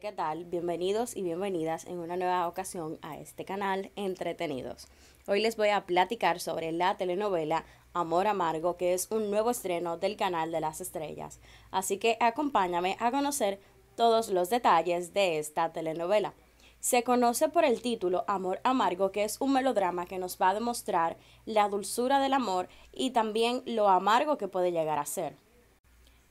¿qué tal? Bienvenidos y bienvenidas en una nueva ocasión a este canal Entretenidos. Hoy les voy a platicar sobre la telenovela Amor Amargo, que es un nuevo estreno del canal de las estrellas. Así que acompáñame a conocer todos los detalles de esta telenovela. Se conoce por el título Amor Amargo, que es un melodrama que nos va a demostrar la dulzura del amor y también lo amargo que puede llegar a ser.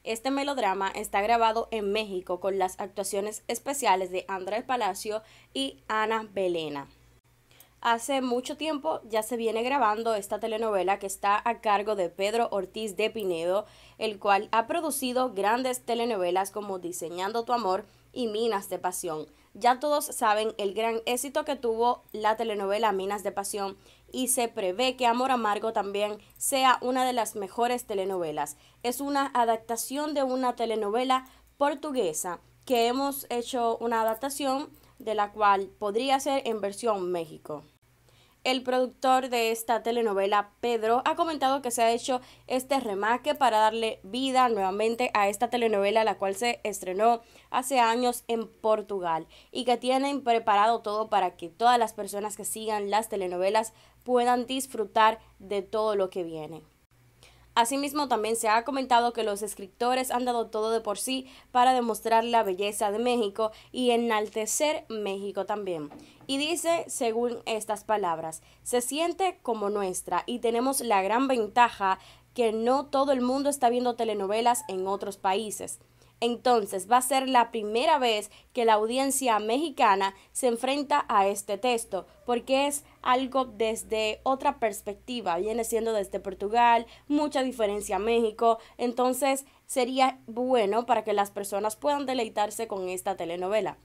Este melodrama está grabado en México con las actuaciones especiales de Andrés Palacio y Ana Belena. Hace mucho tiempo ya se viene grabando esta telenovela que está a cargo de Pedro Ortiz de Pinedo, el cual ha producido grandes telenovelas como Diseñando tu amor y Minas de Pasión. Ya todos saben el gran éxito que tuvo la telenovela Minas de Pasión y se prevé que Amor Amargo también sea una de las mejores telenovelas. Es una adaptación de una telenovela portuguesa que hemos hecho una adaptación de la cual podría ser en versión México. El productor de esta telenovela, Pedro, ha comentado que se ha hecho este remake para darle vida nuevamente a esta telenovela, la cual se estrenó hace años en Portugal y que tienen preparado todo para que todas las personas que sigan las telenovelas puedan disfrutar de todo lo que viene. Asimismo, también se ha comentado que los escritores han dado todo de por sí para demostrar la belleza de México y enaltecer México también. Y dice, según estas palabras, se siente como nuestra y tenemos la gran ventaja que no todo el mundo está viendo telenovelas en otros países. Entonces va a ser la primera vez que la audiencia mexicana se enfrenta a este texto, porque es algo desde otra perspectiva, viene siendo desde Portugal, mucha diferencia a México, entonces sería bueno para que las personas puedan deleitarse con esta telenovela.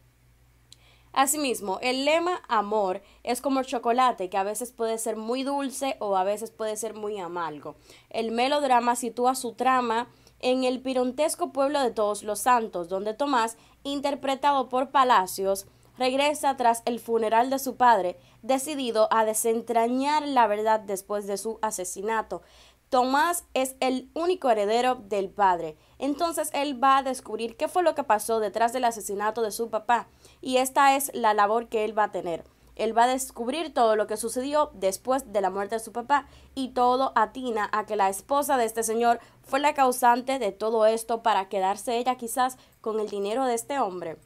Asimismo, el lema amor es como el chocolate, que a veces puede ser muy dulce o a veces puede ser muy amargo. El melodrama sitúa su trama en el pirontesco pueblo de Todos los Santos, donde Tomás, interpretado por Palacios, regresa tras el funeral de su padre, decidido a desentrañar la verdad después de su asesinato. Tomás es el único heredero del padre. Entonces él va a descubrir qué fue lo que pasó detrás del asesinato de su papá y esta es la labor que él va a tener. Él va a descubrir todo lo que sucedió después de la muerte de su papá y todo atina a que la esposa de este señor fue la causante de todo esto para quedarse ella quizás con el dinero de este hombre.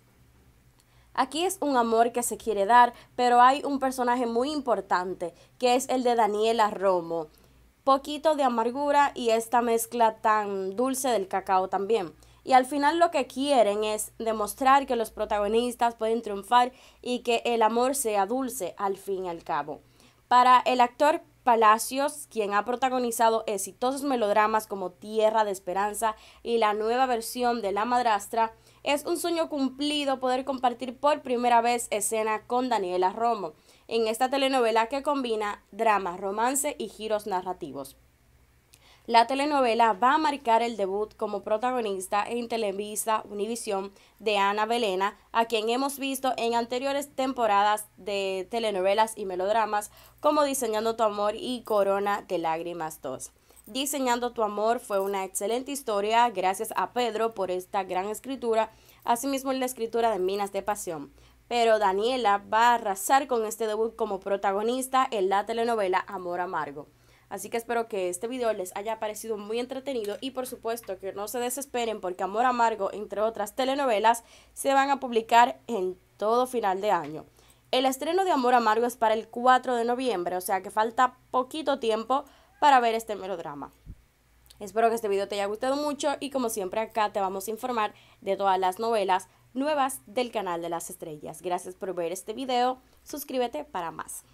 Aquí es un amor que se quiere dar, pero hay un personaje muy importante, que es el de Daniela Romo. Poquito de amargura y esta mezcla tan dulce del cacao también. Y al final lo que quieren es demostrar que los protagonistas pueden triunfar y que el amor sea dulce al fin y al cabo. Para el actor Palacios, quien ha protagonizado exitosos melodramas como Tierra de Esperanza y la nueva versión de La Madrastra, es un sueño cumplido poder compartir por primera vez escena con Daniela Romo en esta telenovela que combina drama, romance y giros narrativos. La telenovela va a marcar el debut como protagonista en Televisa Univisión de Ana Belena, a quien hemos visto en anteriores temporadas de telenovelas y melodramas como Diseñando tu amor y Corona de Lágrimas 2. Diseñando tu amor fue una excelente historia, gracias a Pedro por esta gran escritura, asimismo la escritura de Minas de Pasión. Pero Daniela va a arrasar con este debut como protagonista en la telenovela Amor Amargo. Así que espero que este video les haya parecido muy entretenido y por supuesto que no se desesperen porque Amor Amargo, entre otras telenovelas, se van a publicar en todo final de año. El estreno de Amor Amargo es para el 4 de noviembre, o sea que falta poquito tiempo para ver este melodrama. Espero que este video te haya gustado mucho y como siempre acá te vamos a informar de todas las novelas nuevas del canal de las estrellas. Gracias por ver este video, suscríbete para más.